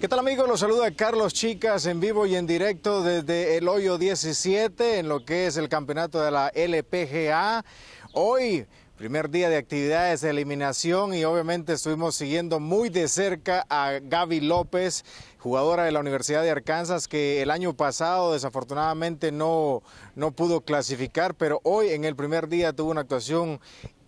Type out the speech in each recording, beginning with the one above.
¿Qué tal amigos? Los saluda Carlos Chicas en vivo y en directo desde el hoyo 17 en lo que es el campeonato de la LPGA. Hoy Primer día de actividades de eliminación y obviamente estuvimos siguiendo muy de cerca a Gaby López, jugadora de la Universidad de Arkansas, que el año pasado desafortunadamente no, no pudo clasificar, pero hoy en el primer día tuvo una actuación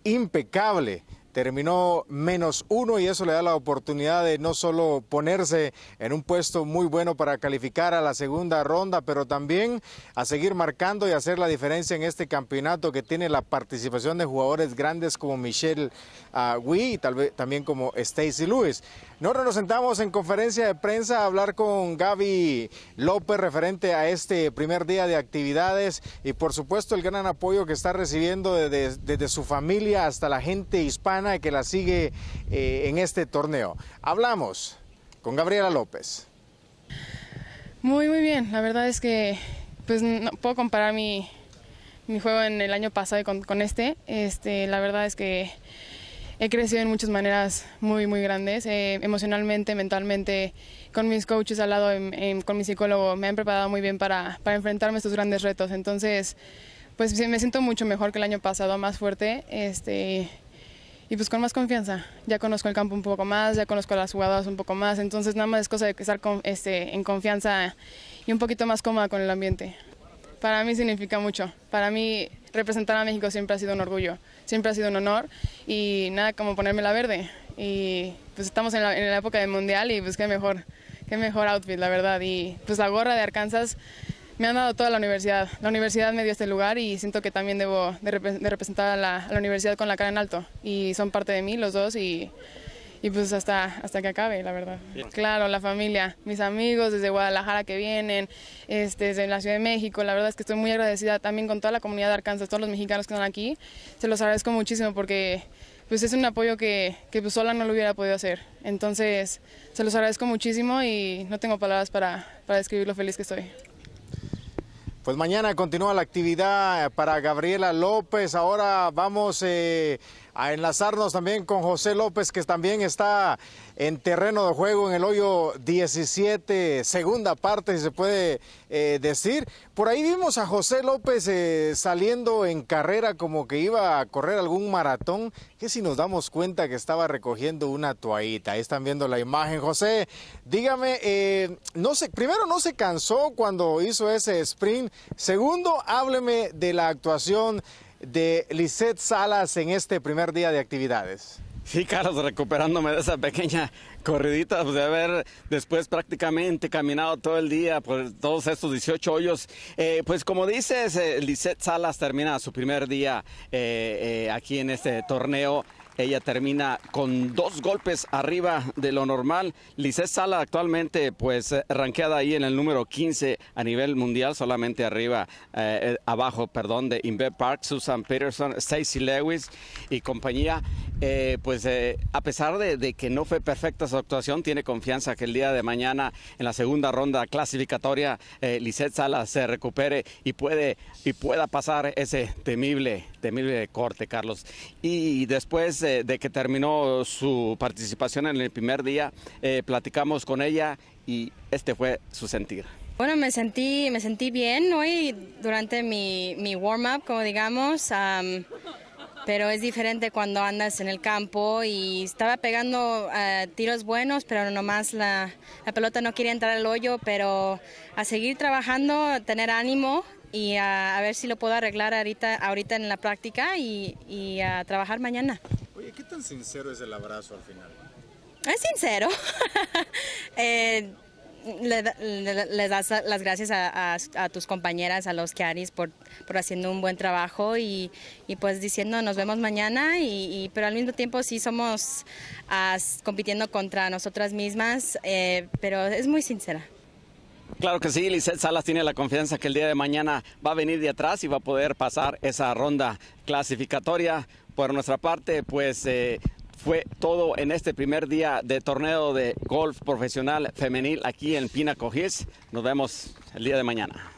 impecable terminó menos uno y eso le da la oportunidad de no solo ponerse en un puesto muy bueno para calificar a la segunda ronda, pero también a seguir marcando y hacer la diferencia en este campeonato que tiene la participación de jugadores grandes como Michelle uh, y tal vez también como Stacy Lewis. Nosotros nos sentamos en conferencia de prensa a hablar con Gaby López referente a este primer día de actividades y por supuesto el gran apoyo que está recibiendo desde su familia hasta la gente hispana de que la sigue eh, en este torneo. Hablamos con Gabriela López. Muy, muy bien. La verdad es que pues no puedo comparar mi, juego en el año pasado con, este. este. La verdad es que he crecido en muchas maneras muy, muy grandes, eh, emocionalmente, mentalmente, con mis coaches al lado, con mi psicólogo, me han preparado muy bien para, para, enfrentarme a estos grandes retos. Entonces, pues me siento mucho mejor que el año pasado, más fuerte. Este, y pues con más confianza. Ya conozco el campo un poco más, ya conozco a las jugadoras un poco más, entonces nada más es cosa de estar con, este, en confianza y un poquito más cómoda con el ambiente. Para mí significa mucho. Para mí representar a México siempre ha sido un orgullo, siempre ha sido un honor y nada como ponerme la verde. Y pues estamos en la, en la época del mundial y pues qué mejor, qué mejor outfit la verdad. Y pues la gorra de Arkansas me han dado toda la universidad. La universidad me dio este lugar y siento que también debo de, representar a la, universidad con la cara en alto. Y son parte de mí los dos y, pues hasta, hasta que acabe, la verdad. Claro, la familia, mis amigos desde Guadalajara que vienen, este, desde la Ciudad de México. La verdad es que estoy muy agradecida también con toda la comunidad de Arkansas, todos los mexicanos que están aquí. Se los agradezco muchísimo porque pues es un apoyo que, pues sola no lo hubiera podido hacer. Entonces, se los agradezco muchísimo y no tengo palabras para, para describir lo feliz que estoy. Pues mañana continúa la actividad para Gabriela López. Ahora vamos eh, a enlazarnos también con José López, que también está en terreno de juego en el hoyo 17, segunda parte, si se puede eh, decir. Por ahí vimos a José López eh, saliendo en carrera como que iba a correr algún maratón, que si nos damos cuenta que estaba recogiendo una toallita. Ahí están viendo la imagen. José, dígame, eh, no primero no se cansó cuando hizo ese sprint. Segundo, hábleme de la actuación de Lisette Salas en este primer día de actividades. Sí, Carlos, recuperándome de esa pequeña corridita pues, de haber después prácticamente caminado todo el día por todos estos 18 hoyos. Eh, pues como dices, eh, Salas termina su primer día eh, eh, aquí en este torneo. Ella termina con dos golpes arriba de lo normal. Lisset Sala actualmente pues eh, ranqueada ahí en el número 15 a nivel mundial, solamente arriba, eh, eh, abajo, perdón, de Inver Park, Susan Peterson, Stacy Lewis y compañía. pues a pesar de, que no fue perfecta su actuación, tiene confianza que el día de mañana en la segunda ronda clasificatoria Lisset Sala se recupere y, puede, y pueda pasar ese temible de eh, corte, Carlos. Y después eh, de que terminó su participación en el primer día, eh, platicamos con ella y este fue su sentir. Bueno, me sentí, me sentí bien hoy durante mi, mi warm-up, como digamos, pero es diferente cuando andas en el campo y estaba pegando tiros buenos, pero nomás la, la pelota no quería entrar al hoyo, pero a seguir trabajando, tener ánimo y a, ver si lo puedo arreglar ahorita, ahorita en la práctica y, y a trabajar mañana. Oye, ¿qué tan sincero es el abrazo al final? Es sincero. Eh, Les das las gracias a, tus compañeras, a los Kiaris, por, por haciendo un buen trabajo y, y pues diciendo nos vemos mañana, y, pero al mismo tiempo sí somos compitiendo contra nosotras mismas, eh, pero es muy sincera. Claro que sí, Lizeth Salas tiene la confianza que el día de mañana va a venir de atrás y va a poder pasar esa ronda clasificatoria. Por nuestra parte, pues eh, fue todo en este primer día de torneo de golf profesional femenil aquí en Pina Nos vemos el día de mañana.